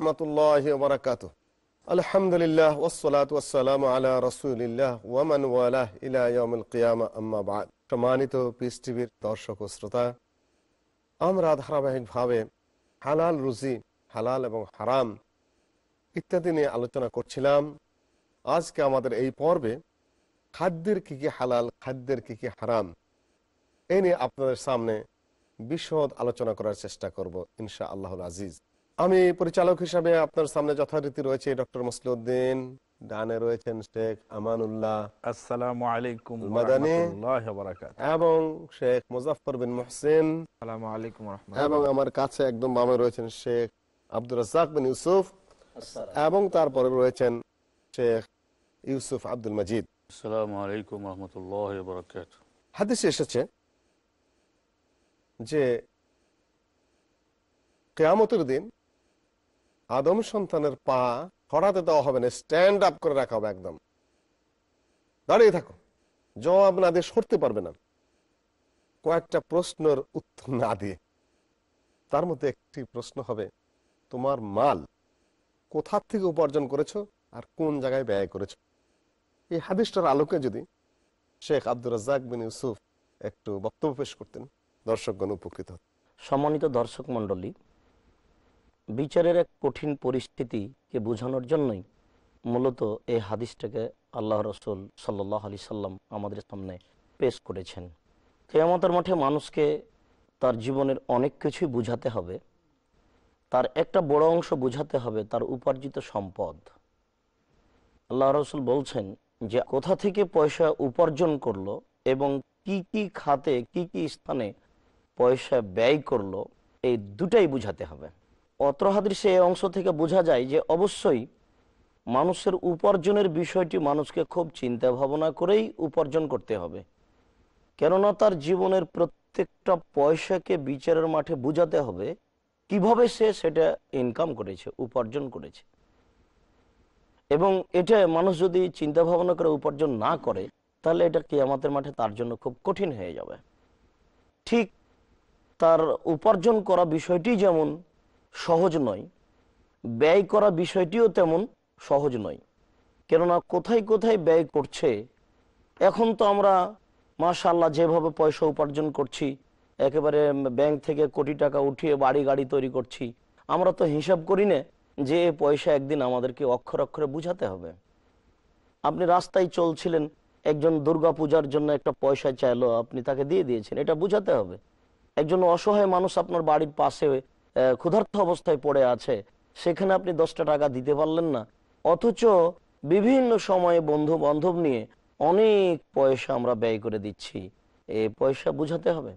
রহমতুল্লাহ বরকাত আলহামদুলিল্লাহ ওসলাত ওসালাম আলা রসুলিল্লাহ ওয়ামান ওয়ালাহ ইলামুল কিয়ামা আম্মাবাদ সম্মানিত পিস টিভির দর্শক ও শ্রোতা আমরা ধারাবাহিকভাবে হালাল রুজি হালাল এবং হারাম ইত্যাদি নিয়ে আলোচনা করছিলাম আজকে আমাদের এই পর্বে খাদ্যের কী কী হালাল খাদ্যের কী কী হারাম এ নিয়ে আপনাদের সামনে বিশদ আলোচনা করার চেষ্টা করব ইনশা আল্লাহুল আজিজ আমি পরিচালক হিসাবে আপনার সামনে যথারীতি রয়েছে ডক্টর মসলিউদ্দিন ডানে রয়েছেন শেখ আমানুল্লাহ আসসালাম আলাইকুম এবং শেখ মুজাফফর বিন মুহসিন আসসালামু আলাইকুম এবং আমার কাছে একদম বামে রয়েছেন শেখ আব্দুর রাজ্জাক বিন ইউসুফ এবং তারপরে রয়েছেন শেখ ইউসুফ আব্দুল মজিদ আসসালামু আলাইকুম রহমতুল্লাহ বারাকাতুহু এসেছে যে কেয়ামতের দিন আদম সন্তানের পা হঠাতে দেওয়া হবে না স্ট্যান্ড আপ করে রাখা হবে একদম দাঁড়িয়ে থাকো জবাব না দিয়ে সরতে পারবে না কয়েকটা প্রশ্নের উত্তর না দিয়ে তার মধ্যে একটি প্রশ্ন হবে তোমার মাল কোথার থেকে উপার্জন করেছো আর কোন জায়গায় ব্যয় করেছ এই হাদিসটার আলোকে যদি শেখ আব্দুর রাজাক বিন ইউসুফ একটু বক্তব্য পেশ করতেন দর্শকগণ উপকৃত সম্মানিত দর্শক মন্ডলী বিচারের এক কঠিন পরিস্থিতিকে বোঝানোর জন্যই মূলত এই হাদিসটাকে আল্লাহ রসুল সাল্লাহ আলি সাল্লাম আমাদের সামনে পেশ করেছেন কেয়ামতের মাঠে মানুষকে তার জীবনের অনেক কিছুই বুঝাতে হবে তার একটা বড় অংশ বুঝাতে হবে তার উপার্জিত সম্পদ আল্লাহ রসুল বলছেন যে কোথা থেকে পয়সা উপার্জন করলো এবং কি কি খাতে কি কি স্থানে পয়সা ব্যয় করলো এই দুটাই বুঝাতে হবে অত্র হাদিসে এই অংশ থেকে বোঝা যায় যে অবশ্যই মানুষের উপার্জনের বিষয়টি মানুষকে খুব চিন্তা ভাবনা করেই উপার্জন করতে হবে কেননা তার জীবনের প্রত্যেকটা পয়সাকে বিচারের মাঠে বুঝাতে হবে কিভাবে সে সেটা ইনকাম করেছে উপার্জন করেছে এবং এটা মানুষ যদি চিন্তা ভাবনা করে উপার্জন না করে তাহলে এটা কি আমাদের মাঠে তার জন্য খুব কঠিন হয়ে যাবে ঠিক তার উপার্জন করা বিষয়টি যেমন সহজ নয় ব্যয় করা বিষয়টিও তেমন সহজ নয় কেননা কোথায় কোথায় ব্যয় করছে এখন তো আমরা মাশাল্লাহ যেভাবে পয়সা উপার্জন করছি একেবারে ব্যাংক থেকে কোটি টাকা উঠিয়ে বাড়ি গাড়ি তৈরি করছি আমরা তো হিসাব করি না যে পয়সা একদিন আমাদেরকে অক্ষর অক্ষরে বুঝাতে হবে আপনি রাস্তায় চলছিলেন একজন দুর্গা পূজার জন্য একটা পয়সা চাইলো আপনি তাকে দিয়ে দিয়েছেন এটা বুঝাতে হবে একজন অসহায় মানুষ আপনার বাড়ির পাশে ক্ষুধার্ত অবস্থায় পড়ে আছে সেখানে আপনি দশটা টাকা দিতে পারলেন না অথচ বিভিন্ন সময়ে বন্ধু বান্ধব নিয়ে অনেক পয়সা আমরা ব্যয় করে দিচ্ছি এ পয়সা বুঝাতে হবে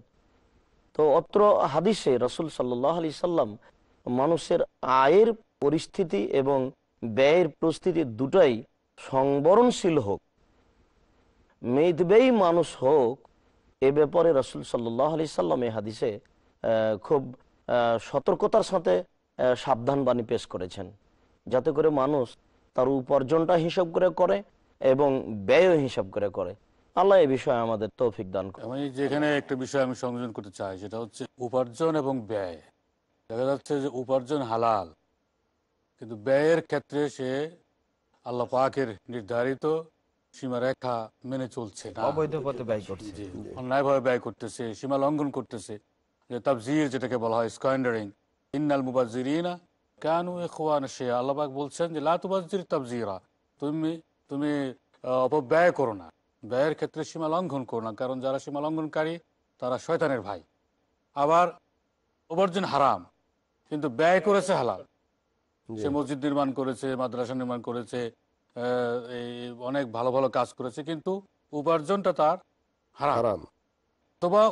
তো অত্র হাদিসে রসুল সাল্লাহ আলি সাল্লাম মানুষের আয়ের পরিস্থিতি এবং ব্যয়ের পরিস্থিতি দুটাই সংবরণশীল হোক মেদবেই মানুষ হোক এ ব্যাপারে রসুল সাল্লাহ আলি সাল্লাম এ হাদিসে খুব সতর্কতার সাথে সাবধান বাণী পেশ করেছেন যাতে করে মানুষ তার উপার্জনটা হিসাব করে করে এবং ব্যয় হিসাব করে করে আল্লাহ এই বিষয়ে আমাদের তৌফিক দান করে আমি যেখানে একটা বিষয় আমি সংযোজন করতে চাই সেটা হচ্ছে উপার্জন এবং ব্যয় দেখা যাচ্ছে যে উপার্জন হালাল কিন্তু ব্যয়ের ক্ষেত্রে সে আল্লাহ পাকের নির্ধারিত সীমারেখা মেনে চলছে না অবৈধ পথে ব্যয় করছে অন্যায়ভাবে ব্যয় করতেছে সীমা লঙ্ঘন করতেছে যে তাবজির যেটাকে বলা হয় স্কয়ান্ডারিং ইন্নাল মুবাজিরিনা কানু খোয়ান শেয়া আল্লাহবাক বলছেন যে লাতুবাজির তাবজিরা তুমি তুমি অপব্যয় করো না ব্যয়ের ক্ষেত্রে সীমা লঙ্ঘন করো না কারণ যারা সীমা লঙ্ঘনকারী তারা শয়তানের ভাই আবার উপার্জন হারাম কিন্তু ব্যয় করেছে হালাল সে মসজিদ নির্মাণ করেছে মাদ্রাসা নির্মাণ করেছে অনেক ভালো ভালো কাজ করেছে কিন্তু উপার্জনটা তার হারাম তোবা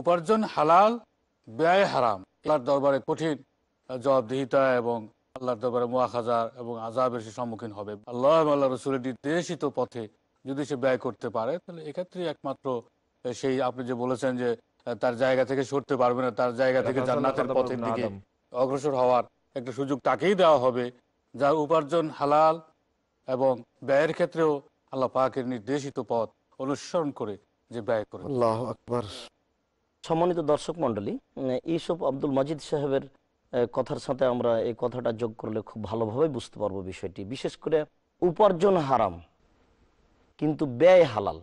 উপার্জন হালাল ব্যয় হারাম আল্লাহর দরবারে কঠিন জবাবদিহিতা এবং আল্লাহর দরবারে মোয়াখাজার এবং আজাবের সে সম্মুখীন হবে আল্লাহ আল্লাহ রসুলের নির্দেশিত পথে যদি সে ব্যয় করতে পারে তাহলে এক্ষেত্রে একমাত্র সেই আপনি যে বলেছেন যে তার জায়গা থেকে সরতে পারবে না তার জায়গা থেকে জান্নাতের পথের দিকে অগ্রসর হওয়ার একটা সুযোগ তাকেই দেওয়া হবে যার উপার্জন হালাল এবং ব্যয়ের ক্ষেত্রেও আল্লাহ পাকের নির্দেশিত পথ অনুসরণ করে যে ব্যয় করে আল্লাহ আকবর সম্মানিত দর্শক মন্ডলী ইউসুফ আব্দুল মজিদ সাহেবের কথার সাথে আমরা এই কথাটা যোগ করলে খুব ভালোভাবে বুঝতে পারবো বিষয়টি বিশেষ করে উপার্জন হারাম কিন্তু ব্যয় হালাল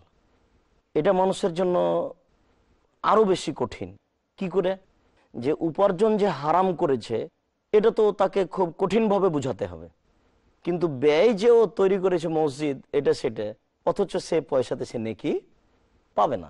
এটা মানুষের জন্য আরও বেশি কঠিন কি করে যে উপার্জন যে হারাম করেছে এটা তো তাকে খুব কঠিনভাবে বুঝাতে হবে কিন্তু ব্যয় যে ও তৈরি করেছে মসজিদ এটা সেটা অথচ সে পয়সাতে সে নেকি পাবে না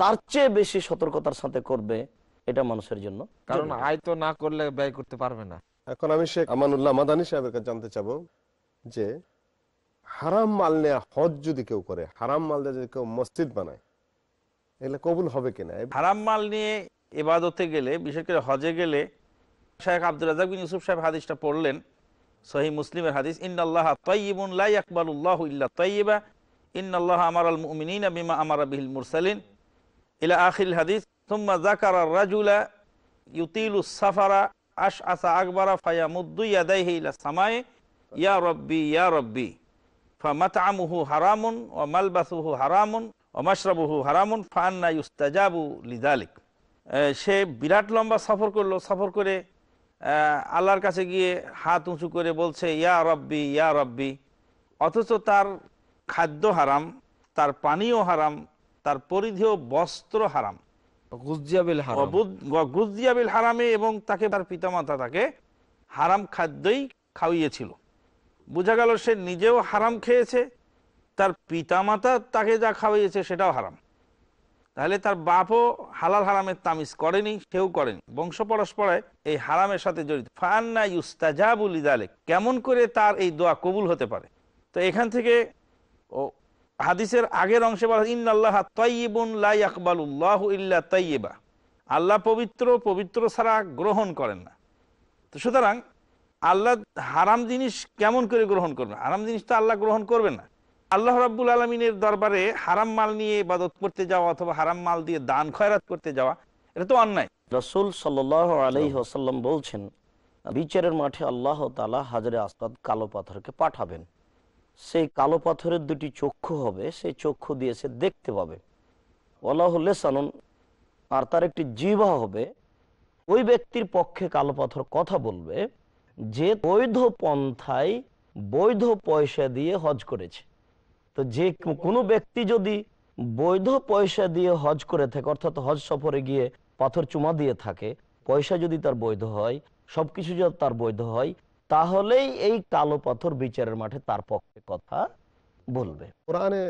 তার চেয়ে বেশি সতর্কতার সাথে করবে এটা মানুষের জন্য কারণ আয় তো না করলে ব্যয় করতে পারবে না এখন আমি শেখ আমানুল্লাহ মাদানী সাহেবের কাছে জানতে চাব যে হারাম মাল নেয়া হজ যদি কেউ করে হারাম মাল দেয় যদি কেউ মসজিদ বানায় এলে কবুল হবে কিনা হারাম মাল নিয়ে এবাদতে গেলে বিশেষ করে হজে গেলে শেখ আব্দুল রাজাক বিন ইউসুফ সাহেব হাদিসটা পড়লেন সহি মুসলিমের হাদিস ইন্নআল্লাহ তাইয়িবুন লা উল্লাহ ইল্লা তাইয়িবা ইন্নআল্লাহ আমার আল মুমিনা বিমা আমার বিল মুরসালিন ইলা আখিল হাদিস তুম্মা জাকার রাজুলা ইউতিলু সাফারা আশ আসা আকবরা ফায়া মুদ্দু ইয়াদাইহি ইলা সামায়ে ইয়া রব্বি ইয়া রব্বি ফামাতআমুহু হারামুন ওয়া মালবাসুহু হারামুন ওয়া মাশরাবুহু হারামুন ফাআন্না ইউস্তাজাবু লিযালিক সে বিরাট লম্বা সফর করলো সফর করে আল্লাহর কাছে গিয়ে হাত উঁচু করে বলছে ইয়া রব্বি ইয়া রব্বি অথচ তার খাদ্য হারাম তার পানীয় হারাম তার পরিধেয় বস্ত্র হারাম গুজিয়াবিল হারামে এবং তাকে তার পিতামাতা তাকে হারাম খাদ্যই খাওয়িয়েছিল বোঝা গেল সে নিজেও হারাম খেয়েছে তার পিতামাতা তাকে যা খাওয়াইয়েছে সেটাও হারাম তাহলে তার বাপও হালাল হারামের তামিজ করেনি সেও করেনি বংশ পরস্পরায় এই হারামের সাথে জড়িত ফান্না ইউস্তাজাবুল ইদালে কেমন করে তার এই দোয়া কবুল হতে পারে তো এখান থেকে হাদিসের আগের অংশে বলা ইন্নআল্লাহ তাইবুন লাই আকবালুল্লাহ ইল্লা তৈবা আল্লাহ পবিত্র পবিত্র ছাড়া গ্রহণ করেন না তো সুতরাং আল্লাহ হারাম জিনিস কেমন করে গ্রহণ করবেন হারাম জিনিস তো আল্লাহ গ্রহণ করবে না আল্লাহ রাব্বুল আলমিনের দরবারে হারাম মাল নিয়ে ইবাদত করতে যাওয়া অথবা হারাম মাল দিয়ে দান খয়রাত করতে যাওয়া এটা তো অন্যায় রসুল সাল্লাহ আলহিহাসাল্লাম বলছেন বিচারের মাঠে আল্লাহ তালা হাজারে আসাদ কালো পাথরকে পাঠাবেন সেই কালো পাথরের দুটি চক্ষু হবে সেই চক্ষু দিয়ে সে দেখতে পাবে হলে সানুন আর তার একটি জিভা হবে ওই ব্যক্তির পক্ষে কালো পাথর কথা বলবে যে বৈধ পন্থায় বৈধ পয়সা দিয়ে হজ করেছে তো যে কোনো ব্যক্তি যদি বৈধ পয়সা দিয়ে হজ করে থাকে অর্থাৎ হজ সফরে গিয়ে পাথর চুমা দিয়ে থাকে পয়সা যদি তার বৈধ হয় সবকিছু যদি তার বৈধ হয় তাহলেই এই কালো পাথর বিচারের মাঠে তার পক্ষে কথা বলবে কোরআনে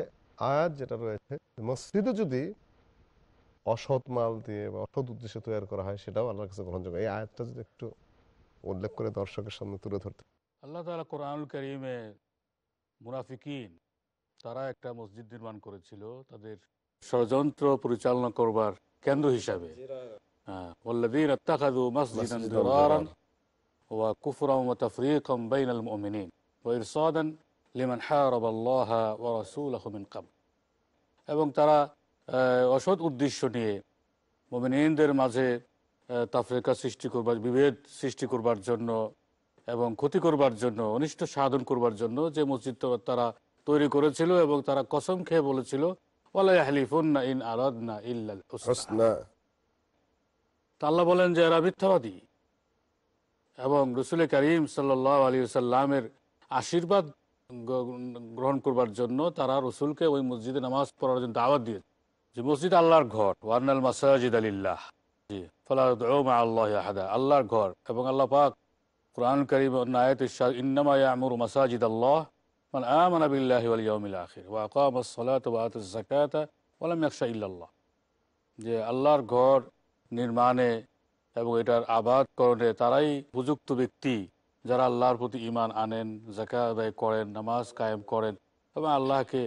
আয়াত যেটা রয়েছে মসজিদ যদি অসৎ মাল দিয়ে বা অসৎ উদ্দেশ্যে তৈরি করা হয় সেটাও আল্লাহর কাছে গ্রহণযোগ্য এই আয়াতটা যদি একটু উল্লেখ করে দর্শকের সামনে তুলে ধরতে আল্লাহ তালা কোরআনুল করিমে মুনাফিকিন তারা একটা মসজিদ নির্মাণ করেছিল তাদের ষড়যন্ত্র পরিচালনা করবার কেন্দ্র হিসাবে হ্যাঁ وكفرا وتفريقا بين المؤمنين وإرصادا এবং তারা অসৎ উদ্দেশ্য নিয়ে মোমিনদের মাঝে তাফরিকা সৃষ্টি করবার বিভেদ সৃষ্টি করবার জন্য এবং ক্ষতি করবার জন্য অনিষ্ট সাধন করবার জন্য যে মসজিদ তারা তৈরি করেছিল এবং তারা কসম খেয়ে বলেছিল আল্লাহ বলেন যে এরা মিথ্যাবাদী এবং রসুল করিম সাল্লাহ আলী সাল্লামের আশীর্বাদ গ্রহণ করবার জন্য তারা রসুলকে ওই মসজিদে নামাজ পড়ার জন্য দাওয়াত দিয়েছে যে মসজিদ আল্লাহর ঘর ওয়ার্নাল মাসাজিদ আলিল্লাহ জি ফলা আল্লাহ আহাদা আল্লাহর ঘর এবং আল্লাহ পাক কোরআন করিম নায়ত ইন্নামা আমর মাসাজিদ আল্লাহ মানে আমান আবিল্লাহ আলিয়াউমিল আখির ওয়াকাম সালাত ওয়াত জাকাত ওয়ালাম একশা ইল্লাল্লাহ যে আল্লাহর ঘর নির্মাণে এবং এটার আবাদকরণে তারাই উপযুক্ত ব্যক্তি যারা আল্লাহর প্রতি ইমান আনেন জাকা আদায় করেন নামাজ কায়েম করেন এবং আল্লাহকে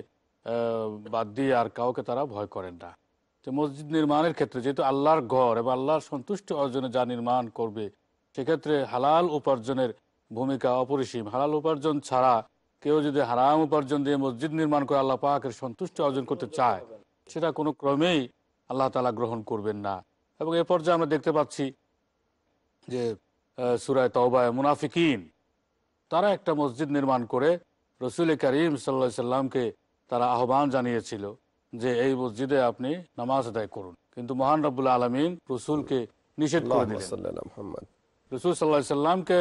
বাদ দিয়ে আর কাউকে তারা ভয় করেন না তো মসজিদ নির্মাণের ক্ষেত্রে যেহেতু আল্লাহর ঘর এবং আল্লাহর সন্তুষ্টি অর্জনে যা নির্মাণ করবে সেক্ষেত্রে হালাল উপার্জনের ভূমিকা অপরিসীম হালাল উপার্জন ছাড়া কেউ যদি হারাম উপার্জন দিয়ে মসজিদ নির্মাণ করে আল্লাহ পাকের সন্তুষ্টি অর্জন করতে চায় সেটা কোনো ক্রমেই আল্লাহ তালা গ্রহণ করবেন না এবং এ পর্যায়ে আমরা দেখতে পাচ্ছি যে সুরায় তওবায় মুনাফিকিন তারা একটা মসজিদ নির্মাণ করে রসুল করিম সাল্লা সাল্লামকে তারা আহ্বান জানিয়েছিল যে এই মসজিদে আপনি নামাজ আদায় করুন কিন্তু মহান রবুল্লা আলমিন রসুলকে নিষেধ করে দিলেন রসুল সাল্লা সাল্লামকে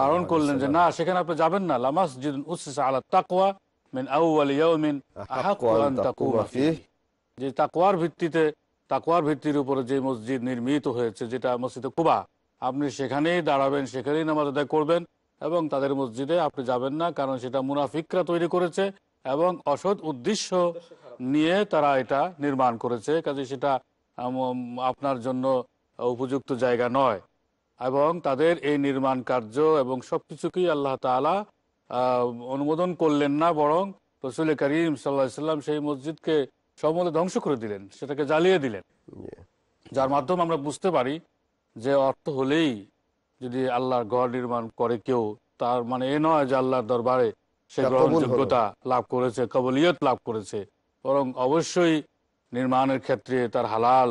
বারণ করলেন যে না সেখানে আপনি যাবেন না লামাসজিদ উসিস আলা তাকওয়া মিন আউআল ইয়াউমিন আহাক্কু আন তাকুমা যে তাকওয়ার ভিত্তিতে তাকুয়ার ভিত্তির উপরে যে মসজিদ নির্মিত হয়েছে যেটা মসজিদে কুবা আপনি সেখানেই দাঁড়াবেন সেখানেই নামাজ আদায় করবেন এবং তাদের মসজিদে আপনি যাবেন না কারণ সেটা মুনাফিকরা তৈরি করেছে এবং অসৎ উদ্দেশ্য নিয়ে তারা এটা নির্মাণ করেছে কাজে সেটা আপনার জন্য উপযুক্ত জায়গা নয় এবং তাদের এই নির্মাণ কার্য এবং সব কিছুকেই আল্লাহ তালা অনুমোদন করলেন না বরং রসুল করিম সাল্লা সাল্লাম সেই মসজিদকে সম্মত ধ্বংস করে দিলেন সেটাকে জ্বালিয়ে দিলেন যার মাধ্যমে আমরা বুঝতে পারি যে অর্থ হলেই যদি আল্লাহর ঘর নির্মাণ করে কেউ তার মানে এ নয় যে আল্লাহর দরবারে সে গ্রহণযোগ্যতা লাভ করেছে কবলিয়ত লাভ করেছে বরং অবশ্যই নির্মাণের ক্ষেত্রে তার হালাল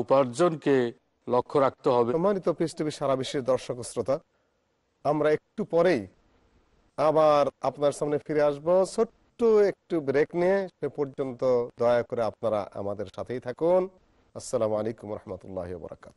উপার্জনকে লক্ষ্য রাখতে হবে সম্মানিত পৃথিবী সারা বিশ্বের দর্শক শ্রোতা আমরা একটু পরেই আবার আপনার সামনে ফিরে আসবো ছোট্ট ছোট্ট একটু ব্রেক নিয়ে সে পর্যন্ত দয়া করে আপনারা আমাদের সাথেই থাকুন আসসালামু আলাইকুম রহমতুল্লাহ বরাকাত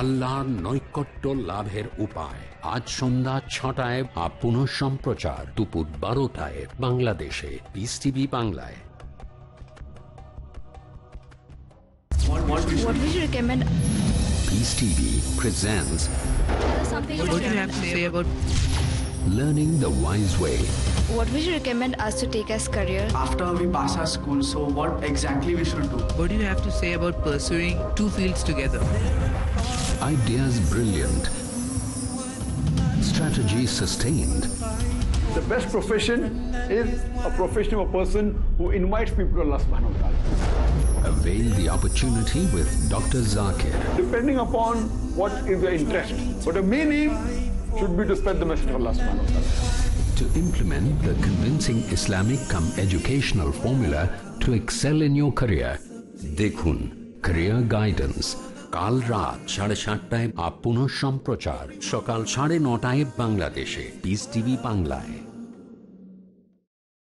আল্লাহর নৈকট্য লাভের উপায় আজ সন্ধ্যা ছটায় বা পুনঃ সম্প্রচার দুপুর বারোটায় বাংলাদেশে বিস টিভি বাংলায় What TV presents Something What do you have to say about Learning the Wise Way What would you recommend us to take as career? After we pass our school, so what exactly we should do? What do you have to say about pursuing two fields together? Ideas brilliant. Strategy sustained. The best profession is a professional person who invites people to Allah subhanahu wa ta'ala. Avail the opportunity with Dr. Zakir. Depending upon what is the interest. But the meaning should be to spread the message of Allah subhanahu wa ta'ala to implement the convincing Islamic come educational formula to excel in your career. Dekhun, Career Guidance, কাল রাত সাড়ে সাতটায় আপন সম্প্রচার সকাল সাড়ে নটায় বাংলাদেশে পিস টিভি বাংলায়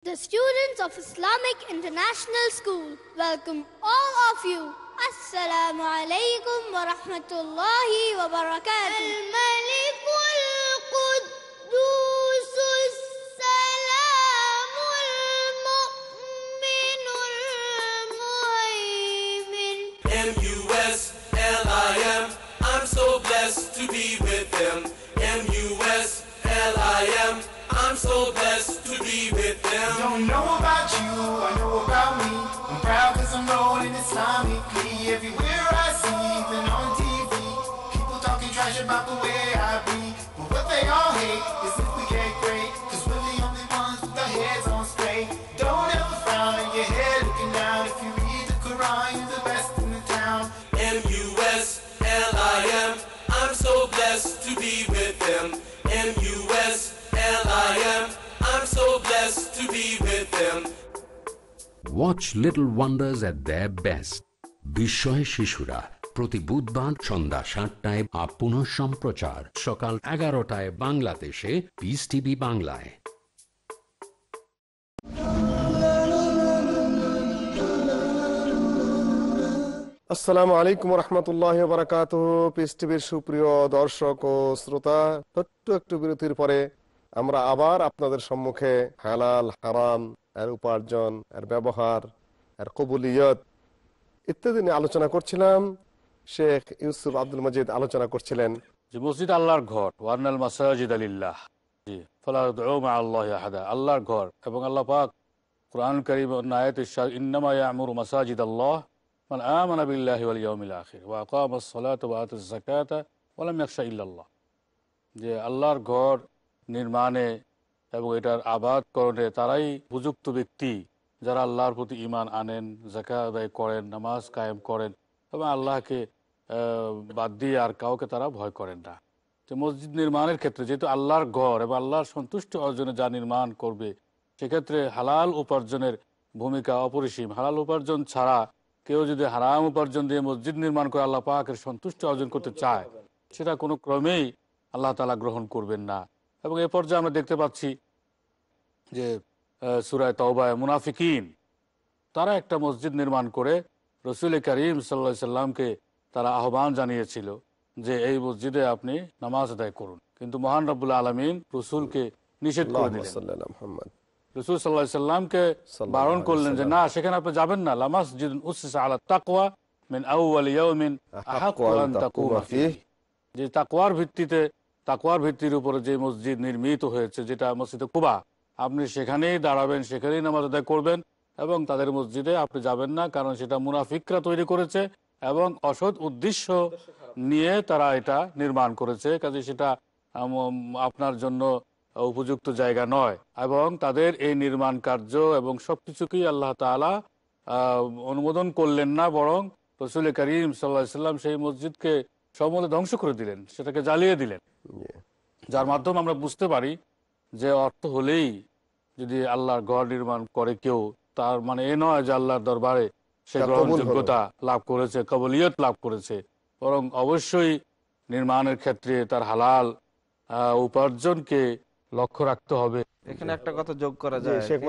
The students of Islamic International School welcome all of you. Assalamu alaikum wa rahmatullahi wa barakatuh. be with them. M-U-S-L-I-M, I'm so blessed to be with them. Don't know about you, I know about me. I'm proud cause I'm rolling Islamically. Everywhere I see, even on TV. People talking trash about the way I watch little wonders at the best বিস্ময় শিশুরা প্রতি বুধবার সন্ধ্যা সাতটায় আপন সম্প্রচার সকাল এগারোটায় বাংলাদেশে পিস টিভি বাংলায় আসসালামু আলাইকুম রহমতুল্লাহ বারাকাত পিস টিভির সুপ্রিয় দর্শক ও শ্রোতা ছোট্ট একটু বিরতির পরে আমরা আবার আপনাদের সম্মুখে হালাল হারাম এর উপার্জন এর ব্যবহার এর কবুলিয়ত ইত্যাদি নিয়ে আলোচনা করছিলাম শেখ ইউসুফ আব্দুল মজিদ আলোচনা করছিলেন যে মসজিদ আল্লাহর ঘর ওয়ার্নাল মাসাজিদ আলিল্লাহ জি ফলা আল্লাহ আহাদা আল্লাহর ঘর এবং আল্লাহ পাক কোরআন করিম নায়ত ইশার ইন্নামা ইয়ামুর মাসাজিদ আল্লাহ মানে আমানা বিল্লাহি ওয়াল ইয়াউমিল আখির ওয়া আকামাস সালাত ওয়া আতাজ যাকাত ওয়া লাম ইয়াখশা ইল্লাল্লাহ যে আল্লাহর ঘর নির্মাণে এবং এটার আবাদকরণে তারাই উপযুক্ত ব্যক্তি যারা আল্লাহর প্রতি ইমান আনেন জাকা আদায় করেন নামাজ কায়েম করেন এবং আল্লাহকে বাদ দিয়ে আর কাউকে তারা ভয় করেন না তো মসজিদ নির্মাণের ক্ষেত্রে যেহেতু আল্লাহর ঘর এবং আল্লাহর সন্তুষ্টি অর্জনে যা নির্মাণ করবে সেক্ষেত্রে হালাল উপার্জনের ভূমিকা অপরিসীম হালাল উপার্জন ছাড়া কেউ যদি হারাম উপার্জন দিয়ে মসজিদ নির্মাণ করে আল্লাহ পাহাকে সন্তুষ্টি অর্জন করতে চায় সেটা কোনো ক্রমেই আল্লাহ তালা গ্রহণ করবেন না এবং এ পর্যায়ে আমরা দেখতে পাচ্ছি যে সুরায় তওবায় মুনাফিকিন তারা একটা মসজিদ নির্মাণ করে রসুল করিম সাল্লা সাল্লামকে তারা আহ্বান জানিয়েছিল যে এই মসজিদে আপনি নামাজ আদায় করুন কিন্তু মহান রবুল্লা আলমিন রসুলকে নিষেধ করে দিলেন রসুল সাল্লা সাল্লামকে বারণ করলেন যে না সেখানে আপনি যাবেন না লামাস আলা তাকওয়া মিন আউআল ইয়াউমিন আহাক যে তাকওয়ার ভিত্তিতে তাকুয়ার ভিত্তির উপরে যে মসজিদ নির্মিত হয়েছে যেটা মসজিদে কুবা আপনি সেখানেই দাঁড়াবেন সেখানেই নামাজ আদায় করবেন এবং তাদের মসজিদে আপনি যাবেন না কারণ সেটা মুনাফিকরা তৈরি করেছে এবং অসৎ উদ্দেশ্য নিয়ে তারা এটা নির্মাণ করেছে কাজে সেটা আপনার জন্য উপযুক্ত জায়গা নয় এবং তাদের এই নির্মাণ কার্য এবং সব কিছুকেই আল্লাহ তালা অনুমোদন করলেন না বরং রসুল করিম সাল্লাহ সাল্লাম সেই মসজিদকে সমূলে ধ্বংস করে দিলেন সেটাকে জ্বালিয়ে দিলেন যার মাধ্যমে আমরা বুঝতে পারি যে অর্থ হলেই যদি আল্লাহর ঘর নির্মাণ করে কেউ তার মানে এ নয় যে আল্লাহর দরবারে সে গ্রহণযোগ্যতা লাভ করেছে কবলিয়ত লাভ করেছে বরং অবশ্যই নির্মাণের ক্ষেত্রে তার হালাল উপার্জনকে লক্ষ্য রাখতে হবে এখানে একটা কথা যোগ করা যায় শেখ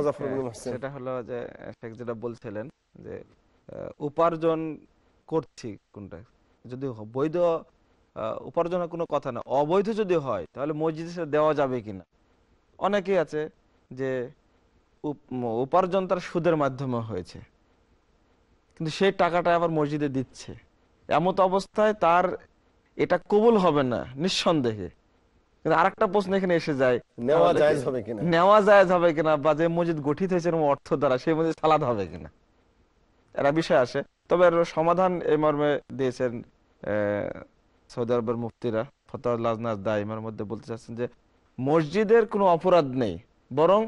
সেটা হলো যে শেখ যেটা বলছিলেন যে উপার্জন করছি কোনটা যদি বৈধ উপার্জনের কোনো কথা না অবৈধ যদি হয় তাহলে মসজিদে সেটা দেওয়া যাবে কিনা অনেকেই আছে যে উপার্জন তার সুদের মাধ্যমে হয়েছে কিন্তু সেই টাকাটা আবার মসজিদে দিচ্ছে এমত অবস্থায় তার এটা কবুল হবে না নিঃসন্দেহে কিন্তু আরেকটা প্রশ্ন এখানে এসে যায় নেওয়া যায় হবে কিনা বা যে মসজিদ গঠিত হয়েছে অর্থ দ্বারা সেই মসজিদ সালাদ হবে কিনা এরা বিষয় আসে তবে এর সমাধান এই মর্মে দিয়েছেন সৌদি আরবের মুফতিরা ফতাউল্লাজনাজ দাইমার মধ্যে বলতে চাচ্ছেন যে মসজিদের কোনো অপরাধ নেই বরং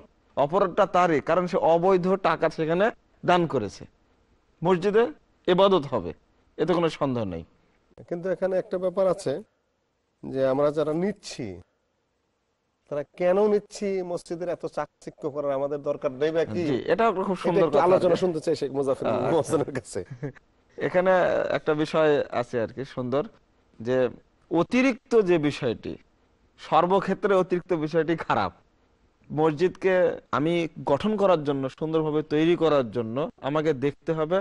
অপরাধটা তারই কারণ সে অবৈধ টাকা সেখানে দান করেছে মসজিদে এবাদত হবে এতে কোনো সন্দেহ নেই কিন্তু এখানে একটা ব্যাপার আছে যে আমরা যারা নিচ্ছি তারা কেন নিচ্ছি মসজিদের এত চাকচিক্য করার আমাদের দরকার নেই বা কি এটা খুব সুন্দর আলোচনা শুনতে চাই শেখ মুজাফর আচ্ছা। মোহসেনের কাছে এখানে একটা বিষয় আছে আর কি সুন্দর যে অতিরিক্ত যে বিষয়টি সর্বক্ষেত্রে অতিরিক্ত বিষয়টি খারাপ মসজিদকে আমি গঠন করার জন্য সুন্দরভাবে তৈরি করার জন্য আমাকে দেখতে হবে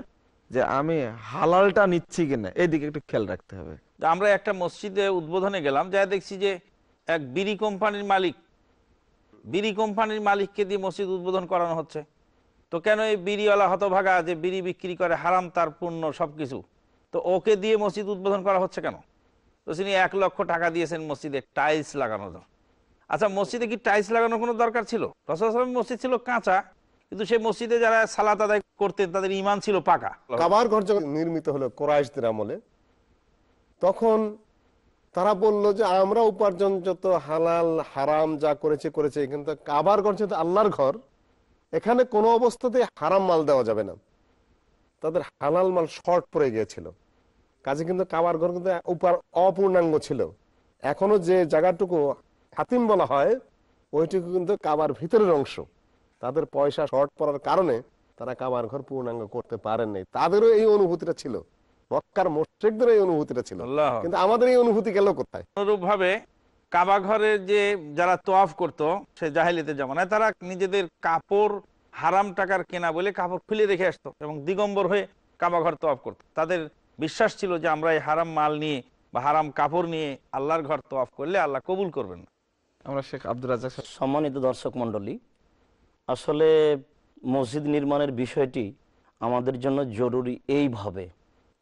যে আমি হালালটা নিচ্ছি কিনা এদিকে একটু খেয়াল রাখতে হবে আমরা একটা মসজিদে উদ্বোধনে গেলাম যা দেখছি যে এক বিড়ি কোম্পানির মালিক বিড়ি কোম্পানির মালিককে দিয়ে মসজিদ উদ্বোধন করানো হচ্ছে তো কেন এই বিড়িওয়ালা হতভাগা যে বিড়ি বিক্রি করে হারাম তার পূর্ণ সব কিছু তো ওকে দিয়ে মসজিদ উদ্বোধন করা হচ্ছে কেন তো তিনি এক লক্ষ টাকা দিয়েছেন মসজিদে টাইলস লাগানোর জন্য আচ্ছা মসজিদে কি টাইলস লাগানোর কোনো দরকার ছিল রসুলাম মসজিদ ছিল কাঁচা কিন্তু সেই মসজিদে যারা সালাত আদায় করতেন তাদের ইমান ছিল পাকা কাবার ঘর যখন নির্মিত হলো কোরআশদের আমলে তখন তারা বলল যে আমরা উপার্জন যত হালাল হারাম যা করেছে করেছে কিন্তু কাবার ঘর যেহেতু আল্লাহর ঘর এখানে কোনো অবস্থাতে হারাম মাল দেওয়া যাবে না তাদের হালাল মাল শর্ট পড়ে গিয়েছিল কাজে কিন্তু কাবার ঘর কিন্তু উপার অপূর্ণাঙ্গ ছিল এখনো যে জায়গাটুকু হাতিম বলা হয় ওইটুকু কিন্তু কাবার ভিতরের অংশ তাদের পয়সা শর্ট পড়ার কারণে তারা কাবার ঘর পূর্ণাঙ্গ করতে পারেন নাই তাদেরও এই অনুভূতিটা ছিল মক্কার মোশেকদের এই অনুভূতিটা ছিল কিন্তু আমাদের এই অনুভূতি গেল কোথায় অনুরূপ ভাবে কাবা ঘরে যে যারা তোয়াফ করত সে জাহেলিতে জমানায় তারা নিজেদের কাপড় হারাম টাকার কেনা বলে কাপড় খুলে রেখে আসতো এবং দিগম্বর হয়ে কাবা ঘর তোয়াফ করত তাদের বিশ্বাস ছিল যে আমরা এই হারাম মাল নিয়ে বা হারাম কাপড় নিয়ে আল্লাহর ঘর তোয়াফ করলে আল্লাহ কবুল করবেন না আমরা শেখ আব্দুল রাজাক সম্মানিত দর্শক মন্ডলী আসলে মসজিদ নির্মাণের বিষয়টি আমাদের জন্য জরুরি এইভাবে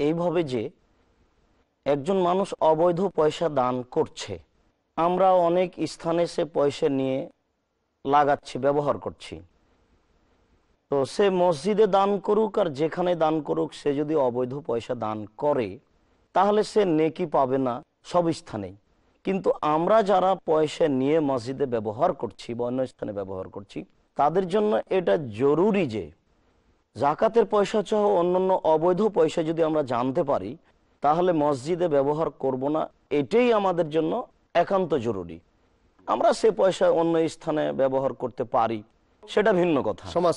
এইভাবে যে একজন মানুষ অবৈধ পয়সা দান করছে আমরা অনেক স্থানে সে পয়সা নিয়ে লাগাচ্ছি ব্যবহার করছি তো সে মসজিদে দান করুক আর যেখানে দান করুক সে যদি অবৈধ পয়সা দান করে তাহলে সে নেকি পাবে না সব স্থানেই কিন্তু আমরা যারা পয়সা নিয়ে মসজিদে ব্যবহার করছি বা অন্য স্থানে ব্যবহার করছি তাদের জন্য এটা জরুরি যে জাকাতের পয়সা সহ অন্যান্য অবৈধ পয়সা যদি আমরা জানতে পারি তাহলে মসজিদে ব্যবহার করব না এটাই আমাদের জন্য একান্ত জরুরি আমরা সে পয়সা অন্য স্থানে ব্যবহার করতে পারি সেটা ভিন্ন কথা সমাজ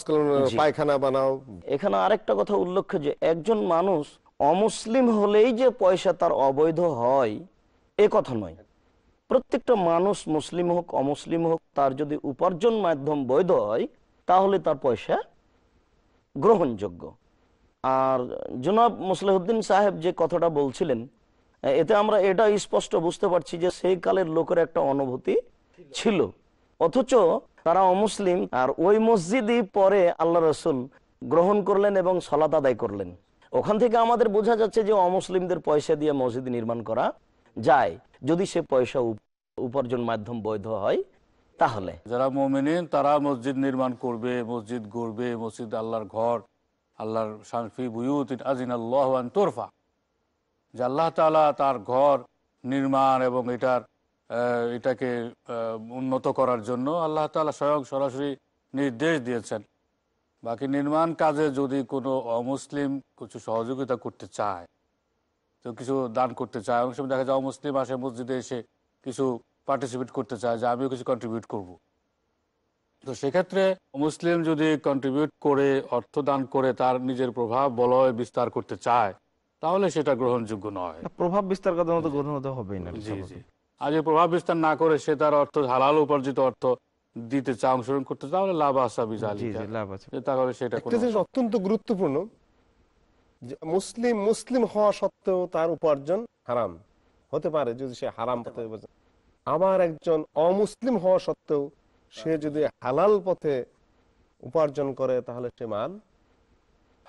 পায়খানা বানাও এখানে আরেকটা কথা উল্লেখ্য যে একজন মানুষ অমুসলিম হলেই যে পয়সা তার অবৈধ হয় এ কথা নয় প্রত্যেকটা মানুষ মুসলিম হোক অমুসলিম হোক তার যদি উপার্জন মাধ্যম বৈধ হয় তাহলে তার পয়সা গ্রহণযোগ্য আর জনাব মুসলিহদ্দিন সাহেব যে কথাটা বলছিলেন এতে আমরা এটা স্পষ্ট বুঝতে পারছি যে সেই কালের লোকের একটা অনুভূতি ছিল অথচ তারা অমুসলিম আর ওই মসজিদই পরে আল্লাহ রসুল গ্রহণ করলেন এবং সলাত আদায় করলেন ওখান থেকে আমাদের বোঝা যাচ্ছে যে অমুসলিমদের পয়সা দিয়ে মসজিদ নির্মাণ করা যায় যদি সে পয়সা উপার্জন মাধ্যম বৈধ হয় তাহলে যারা মমিন তারা মসজিদ নির্মাণ করবে মসজিদ গড়বে মসজিদ আল্লাহর ঘর আল্লাহর শানফি বুয়ুত আজিন আল্লাহ তোরফা যে আল্লাহ তালা তার ঘর নির্মাণ এবং এটার এটাকে উন্নত করার জন্য আল্লাহ তালা স্বয়ং সরাসরি নির্দেশ দিয়েছেন বাকি নির্মাণ কাজে যদি কোনো অমুসলিম কিছু সহযোগিতা করতে চায় তো কিছু দান করতে চায় অনেক সময় দেখা যায় অমুসলিম আসে মসজিদে এসে কিছু পার্টিসিপেট করতে চায় যে আমিও কিছু কন্ট্রিবিউট করব। তো সেক্ষেত্রে মুসলিম যদি কন্ট্রিবিউট করে অর্থ দান করে তার নিজের প্রভাব বলয় বিস্তার করতে চায় তাহলে সেটা গ্রহণযোগ্য নয় প্রভাব বিস্তার কথা গ্রহণযোগ্য হবেই না জি জি আর যদি প্রভাব বিস্তার না করে সে তার অর্থ হালাল উপার্জিত অর্থ দিতে চায় অংশগ্রহণ করতে তাহলে লাভ আসা তাহলে সেটা অত্যন্ত গুরুত্বপূর্ণ মুসলিম মুসলিম হওয়া সত্ত্বেও তার উপার্জন হারাম হতে পারে যদি সে হারাম আমার একজন অমুসলিম হওয়া সত্ত্বেও সে যদি হালাল পথে উপার্জন করে তাহলে সে মাল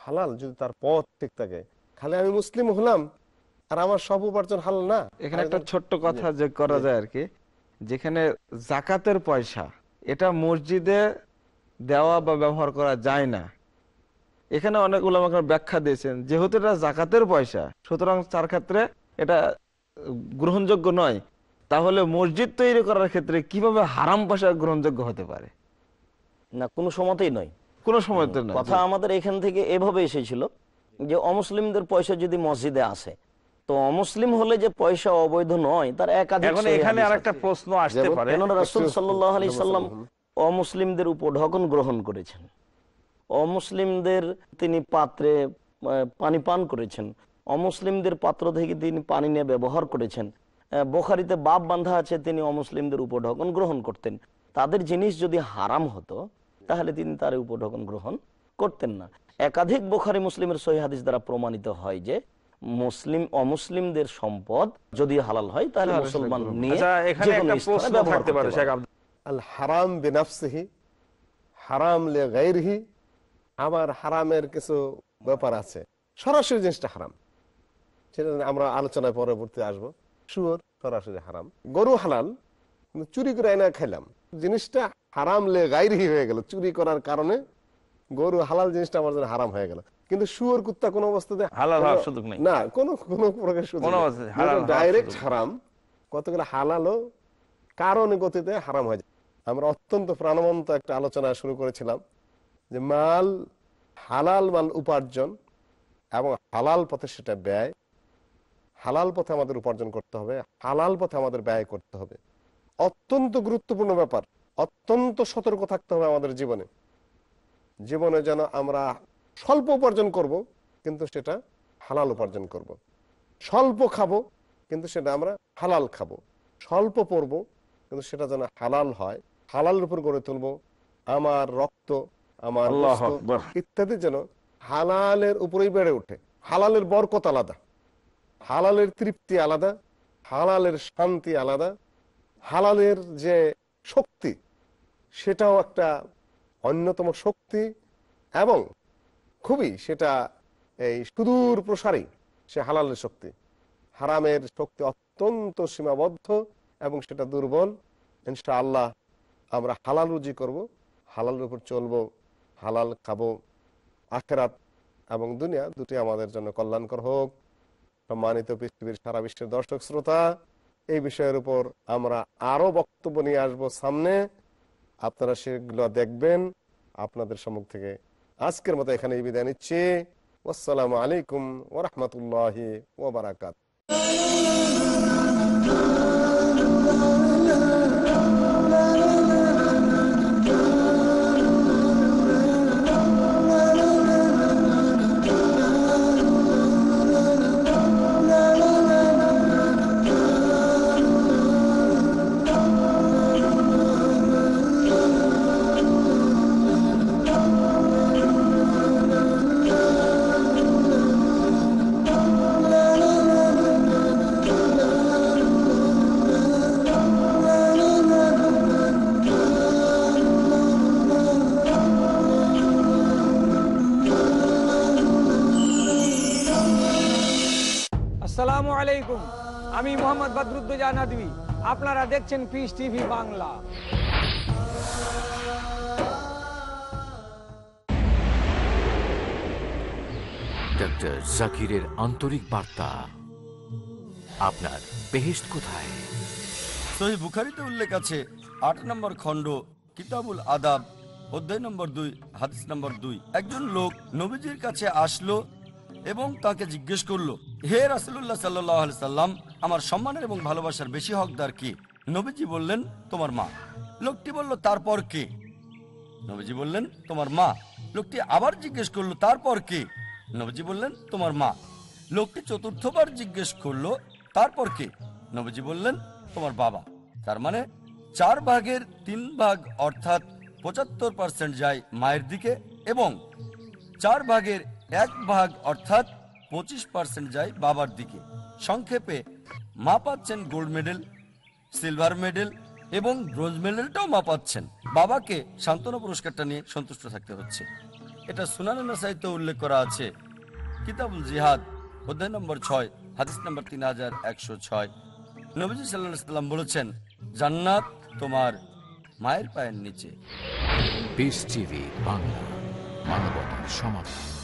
হালাল যদি তার পথ ঠিক থাকে খালি আমি মুসলিম হলাম আর আমার সব উপার্জন হালাল না এখানে একটা ছোট্ট কথা যে করা যায় আর কি যেখানে জাকাতের পয়সা এটা মসজিদে দেওয়া বা ব্যবহার করা যায় না এখানে অনেক আমাকে ব্যাখ্যা দিয়েছেন যেহেতু এটা জাকাতের পয়সা সুতরাং তার ক্ষেত্রে এটা গ্রহণযোগ্য নয় তাহলে মসজিদ তৈরি করার ক্ষেত্রে কিভাবে হারাম ভাষা গ্রহণযোগ্য হতে পারে না কোনো সময়তেই নয় কোনো সময়তে নয় কথা আমাদের এখান থেকে এভাবে এসেছিল যে অমুসলিমদের পয়সা যদি মসজিদে আসে তো অমুসলিম হলে যে পয়সা অবৈধ নয় তার গ্রহণ করেছেন অমুসলিমদের তিনি পাত্রে পানি পান করেছেন অমুসলিমদের পাত্র থেকে তিনি পানি নিয়ে ব্যবহার করেছেন বোখারিতে বাপ বান্ধা আছে তিনি অমুসলিমদের উপঢকন গ্রহণ করতেন তাদের জিনিস যদি হারাম হতো তাহলে তিনি তার উপঢকন গ্রহণ করতেন না একাধিক বোখারি মুসলিমের সহিহাদিস দ্বারা প্রমাণিত হয় যে মুসলিম অমুসলিমদের সম্পদ যদি হালাল হয় তাহলে মুসলমান নিয়ে আচ্ছা, আল হারাম বেনাফসিহি হারাম লে গাইরহি আমার হারামের কিছু ব্যাপার আছে সরাসরি জিনিসটা হারাম সেটা আমরা আলোচনায় পরবর্তী আসবো শুয়োর সরাসরি হারাম গরু হালাল চুরি করে না খাইলাম জিনিসটা হারাম লে গাইরি হয়ে গেল চুরি করার কারণে গরু হালাল জিনিসটা আমার জন্য হারাম হয়ে গেল কিন্তু শুয়োর কুত্তা কোনো অবস্থাতে হালাল হওয়ার সুযোগ নেই না কোনো কোনো প্রকার সুযোগ ডাইরেক্ট হারাম কতগুলো হালালও কারণ গতিতে হারাম হয়ে যায় আমরা অত্যন্ত প্রাণবন্ত একটা আলোচনা শুরু করেছিলাম যে মাল হালাল মাল উপার্জন এবং হালাল পথে সেটা ব্যয় হালাল পথে আমাদের উপার্জন করতে হবে হালাল পথে আমাদের ব্যয় করতে হবে অত্যন্ত গুরুত্বপূর্ণ ব্যাপার অত্যন্ত সতর্ক থাকতে হবে আমাদের জীবনে জীবনে যেন আমরা স্বল্প উপার্জন করব কিন্তু সেটা হালাল উপার্জন করব। স্বল্প খাবো কিন্তু সেটা আমরা হালাল খাবো স্বল্প পরব কিন্তু সেটা যেন হালাল হয় হালাল উপর গড়ে তুলব আমার রক্ত আমার ইত্যাদি যেন হালালের উপরেই বেড়ে ওঠে হালালের বরকত আলাদা হালালের তৃপ্তি আলাদা হালালের শান্তি আলাদা হালালের যে শক্তি সেটাও একটা অন্যতম শক্তি এবং খুবই সেটা এই সুদূর প্রসারী সে হালালের শক্তি হারামের শক্তি অত্যন্ত সীমাবদ্ধ এবং সেটা দুর্বল ইনশা আল্লাহ আমরা হালাল রুজি করব হালালের উপর চলব হালাল খাবো আখেরাত এবং দুনিয়া দুটি আমাদের জন্য কল্যাণকর হোক সম্মানিত পৃথিবীর সারা বিশ্বের দর্শক শ্রোতা এই বিষয়ের উপর আমরা আরো বক্তব্য নিয়ে আসব সামনে আপনারা সেগুলো দেখবেন আপনাদের সম্মুখ থেকে আজকের মতো এখানে বিদায় নিচ্ছি আসসালামু আলাইকুম ও ওবরাকাত আমি মোহাম্মদ বদরুদ্দোজা নদী আপনারা দেখছেন পিস টিভি বাংলা ডক্টর জাকিরের আন্তরিক বার্তা আপনার বেহেস্ট কোথায় সহি বুখারিতে উল্লেখ আছে আট নম্বর খণ্ড কিতাবুল আদাব অধ্যায় নম্বর দুই হাদিস নম্বর দুই একজন লোক নবীজির কাছে আসলো এবং তাকে জিজ্ঞেস করলো হে রাসুল্লাহ সাল্লাহ সাল্লাম আমার সম্মানের এবং ভালোবাসার বেশি হকদার কি নবীজি বললেন তোমার মা লোকটি বলল তারপর কি নবীজি বললেন তোমার মা লোকটি আবার জিজ্ঞেস করলো তারপর কি নবীজি বললেন তোমার মা লোকটি চতুর্থবার জিজ্ঞেস করলো তারপর কি নবীজি বললেন তোমার বাবা তার মানে চার ভাগের তিন ভাগ অর্থাৎ পঁচাত্তর পার্সেন্ট যায় মায়ের দিকে এবং চার ভাগের এক ভাগ অর্থাৎ পঁচিশ পার্সেন্ট যায় বাবার দিকে সংক্ষেপে মা পাচ্ছেন গোল্ড মেডেল সিলভার মেডেল এবং ব্রোঞ্জ মেডেলটাও মা পাচ্ছেন বাবাকে শান্তনা পুরস্কারটা নিয়ে সন্তুষ্ট থাকতে হচ্ছে এটা সুনানা সাহিত্য উল্লেখ করা আছে কিতাবুল জিহাদ অধ্যায় নম্বর ছয় হাদিস নম্বর তিন হাজার একশো ছয় নবজি সাল্লাহ সাল্লাম বলেছেন জান্নাত তোমার মায়ের পায়ের নিচে বাংলা মানবতার সমাধান